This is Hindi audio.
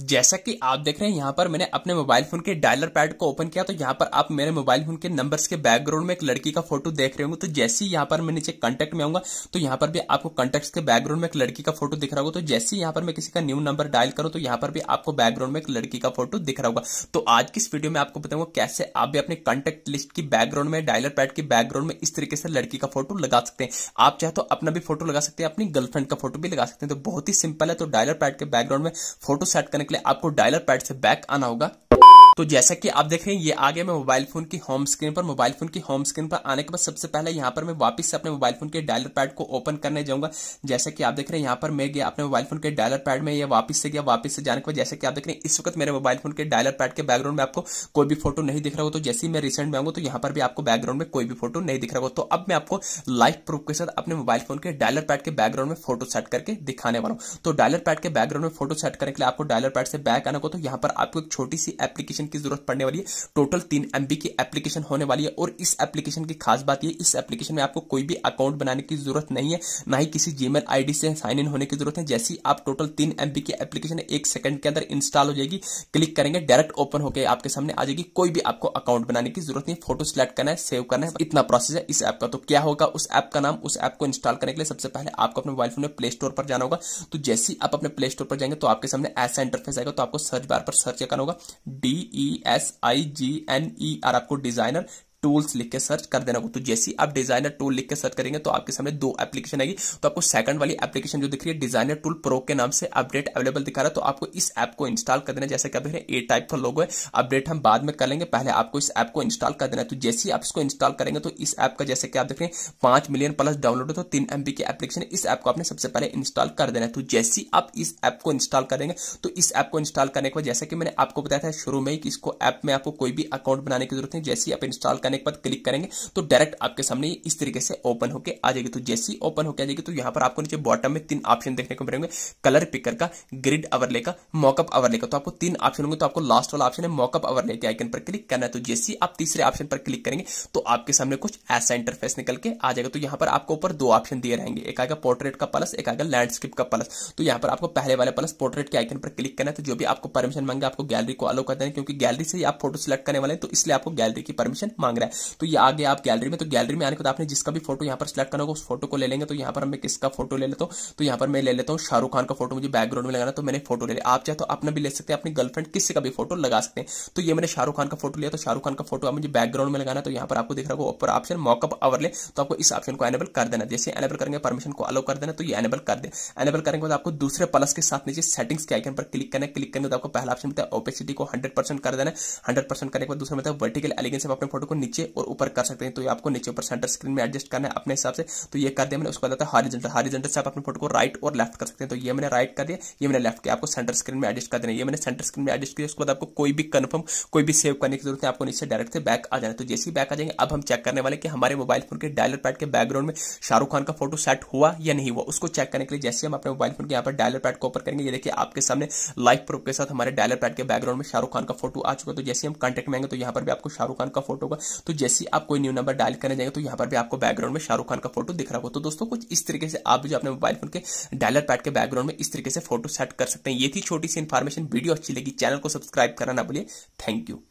जैसा कि आप देख रहे हैं यहाँ पर मैंने अपने मोबाइल फोन के डायलर पैड को ओपन किया तो यहाँ पर आप मेरे मोबाइल फोन के नंबर्स के बैकग्राउंड में एक लड़की का फोटो देख रहे होंगे तो जैसे ही यहाँ पर मैं नीचे कॉन्टेक्ट में आऊंगा तो यहाँ पर भी आपको कॉन्टेक्ट के बैकग्राउंड में एक लड़की का फोटो दिख रहा होगा तो जैसे ही यहाँ पर मैं किसी का न्यू नंबर डायल करूँ तो यहाँ पर भी आपको बैकग्राउंड में एक लड़की का फोटो दिख रहा होगा तो आज की इस वीडियो में आपको बताऊंगा कैसे आप भी अपने कॉन्टेक्ट लिस्ट की बैकग्राउंड में डायलर पैड की बैकग्राउंड में इस तरीके से लड़की का फोटो लगा सकते हैं आप चाहे तो अपना भी फोटो लगा सकते हैं अपनी गर्लफ्रेंड का फोटो भी लगा सकते हैं तो बहुत ही सिंपल है तो डायलर पैड के बैकग्राउंड में फोटो सेट करने करने के लिए आपको डायलर पैड से बैक आना होगा तो जैसा कि आप देख रहे हैं ये आ गया मैं मोबाइल फोन की होम स्क्रीन पर मोबाइल फोन की होम स्क्रीन पर आने के बाद सबसे पहले यहाँ पर मैं वापस से अपने मोबाइल फोन के डायलर पैड को ओपन करने जाऊंगा जैसा कि आप देख रहे हैं यहाँ पर मैं गया अपने मोबाइल फोन के डायलर पैड में ये वापस से गया वापस से जाने के बाद जैसे कि आप देख रहे हैं इस वक्त मेरे मोबाइल फोन के डायलर पैड के बैकग्राउंड में आपको कोई भी फोटो नहीं दिख रहा हो तो जैसे ही मैं रिसेंट में आऊंगा तो यहाँ पर भी आपको बैकग्राउंड में कोई भी फोटो नहीं दिख रहा हो तो अब मैं आपको लाइव प्रूफ के साथ अपने मोबाइल फोन के डायलर पैड के बैकग्राउंड में फोटो सेट करके दिखाने वाला हूँ तो डायलर पैड के बैकग्राउंड में फोटो सेट करने के लिए आपको डायलर पैड से बैक आना को तो यहाँ पर आपको एक छोटी सी एप्लीकेशन एप्लीकेशन की जरूरत पड़ने वाली है टोटल तीन एमबी की एप्लीकेशन होने वाली है और इस एप्लीकेशन की खास बात यह इस एप्लीकेशन में आपको कोई भी अकाउंट बनाने की जरूरत नहीं है ना ही किसी जीमेल आईडी से साइन इन होने की जरूरत है जैसी आप टोटल तीन एमबी की एप्लीकेशन एक सेकंड के अंदर इंस्टॉल हो जाएगी क्लिक करेंगे डायरेक्ट ओपन होकर आपके सामने आ जाएगी कोई भी आपको अकाउंट बनाने की जरूरत नहीं फोटो सिलेक्ट करना है सेव करना है इतना प्रोसेस है इस ऐप का तो क्या होगा उस ऐप का नाम उस ऐप को इंस्टॉल करने के लिए सबसे पहले आपको अपने मोबाइल फोन में प्ले स्टोर पर जाना होगा तो जैसे ही आप अपने प्ले स्टोर पर जाएंगे तो आपके सामने ऐसा इंटरफेस आएगा तो आपको सर्च बार पर सर्च करना होगा D E S I G N E R आपको डिजाइनर टूल्स लिख के सर्च कर देना तो जैसे आप डिजाइनर टूल लिख के सर्च करेंगे तो आपके सामने दो एप्लीकेशन आएगी तो आपको सेकंड वाली एप्लीकेशन जो दिख रही है डिजाइनर टूल प्रो के नाम से अपडेट अवेलेबल दिखा रहा है तो आपको इस ऐप को इंस्टॉल कर देना जैसे कभी ए टाइप का लोगो है अपडेट हम बाद में कर लेंगे पहले आपको इस ऐप को इंस्टॉल कर देना तो जैसे ही आप इसको इंस्टॉल करेंगे तो इस ऐप का जैसे कि आप देख रहे हैं पांच मिलियन प्लस डाउनलोड है तो तीन एमबी की एप्लीकेशन इस ऐप को आपने सबसे पहले इंस्टॉल कर देना तो जैसे ही आप इस ऐप को इंस्टॉल करेंगे तो इस ऐप को इंस्टॉल करने के बाद जैसे कि मैंने आपको बताया था शुरू में ही इसको ऐप में आपको कोई भी अकाउंट बनाने की जरूरत नहीं जैसे ही आप इंस्टॉल करने आने के बाद क्लिक करेंगे तो डायरेक्ट आपके सामने इस तरीके से ओपन होकर आ जाएगी तो जैसे ही ओपन होकर आ जाएगी तो यहां पर आपको नीचे बॉटम में तीन ऑप्शन देखने को मिलेंगे कलर पिकर का ग्रिड अवरले का मॉकअप अवरले का तो आपको तीन ऑप्शन होंगे तो आपको लास्ट वाला ऑप्शन है मॉकअप अवरले के आइकन पर क्लिक करना है तो जैसे ही आप तीसरे ऑप्शन पर क्लिक करेंगे तो आपके सामने कुछ ऐसा इंटरफेस निकल के आ जाएगा तो यहां पर आपको ऊपर दो ऑप्शन दिए रहेंगे एक आएगा पोर्ट्रेट का प्लस एक आएगा लैंडस्केप का प्लस तो यहां पर आपको पहले वाले प्लस पोर्ट्रेट के आइकन पर क्लिक करना है तो जो भी आपको परमिशन मांगे आपको गैलरी को अलो कर देना क्योंकि गैलरी से ही आप फोटो सिलेक्ट करने वाले हैं तो इसलिए आपको गैलरी की परमिशन मांग रहे हैं रहा है तो ये आगे आप गैलरी में तो गैलरी में आने के बाद आपने जिसका भी फोटो यहाँ पर सिलेक्ट करना होगा उस फोटो को ले लेंगे तो यहाँ पर मैं किसका फोटो ले लेता हूँ तो यहाँ पर मैं ले लेता हूँ शाहरुख खान का फोटो मुझे बैकग्राउंड में लगाना तो मैंने फोटो ले लिया आप चाहे तो अपना भी ले सकते हैं अपनी गर्लफ्रेंड किसी का भी फोटो लगा सकते हैं तो ये मैंने शाहरुख खान का फोटो लिया तो शाहरुख खान का फोटो मुझे बैकग्राउंड में लगाना तो यहाँ पर आपको दिख रहा होगा ऊपर ऑप्शन मॉकअप ले तो आपको इस ऑप्शन को एनेबल कर देना जैसे एनेबल करेंगे परमिशन को अलो कर देना तो ये एनेबल कर दे एनेबल करने के बाद आपको दूसरे प्लस के साथ नीचे सेटिंग्स के आइकन पर क्लिक करना क्लिक करने के बाद आपको पहला ऑप्शन मिलता है ओपेसिटी को हंड्रेड परसेंट कर देना हंड्रेड परसेंट करने के बाद दूसरा मिलता है वर्टिकल एलिगेंस अपने फोटो को नीचे नीचे और ऊपर कर सकते हैं तो ये आपको नीचे ऊपर सेंटर स्क्रीन में एडजस्ट करना है अपने हिसाब से तो ये कर दिया मैंने उसको बताया आता है से आप अपने फोटो को राइट और लेफ्ट कर सकते हैं तो ये मैंने राइट कर दिया ये मैंने लेफ्ट किया आपको सेंटर स्क्रीन में एडजस्ट कर देना ये मैंने सेंटर स्क्रीन में एडजस्ट किया उसके बाद आपको कोई भी कन्फर्म कोई भी सेव करने की जरूरत है आपको नीचे डायरेक्ट से बैक आ जाना तो जैसे ही बैक आ जाएंगे अब हम चेक करने वाले कि हमारे मोबाइल फोन के डायलर पैड के बैकग्राउंड में शाहरुख खान का फोटो सेट हुआ या नहीं हुआ उसको चेक करने के लिए जैसे हम अपने मोबाइल फोन के यहाँ पर डायलर पैड को ओपन करेंगे ये देखिए आपके सामने लाइव प्रूफ के साथ हमारे डायलर पैड के बैकग्राउंड में शाहरुख खान का फोटो आ चुका है तो जैसे हम कॉन्टेक्ट में आएंगे तो यहाँ पर भी आपको शाहरुख खान का फोटो होगा तो जैसे आप कोई न्यू नंबर डायल करने जाएंगे तो यहाँ पर भी आपको बैकग्राउंड में शाहरुख खान का फोटो दिख रहा होगा तो दोस्तों कुछ इस तरीके से आप जो अपने मोबाइल फोन के डायलर पैड के बैकग्राउंड में इस तरीके से फोटो सेट कर सकते हैं ये थी छोटी सी इन्फॉर्मेशन वीडियो अच्छी लगी चैनल को सब्सक्राइब करना ना बोलिए थैंक यू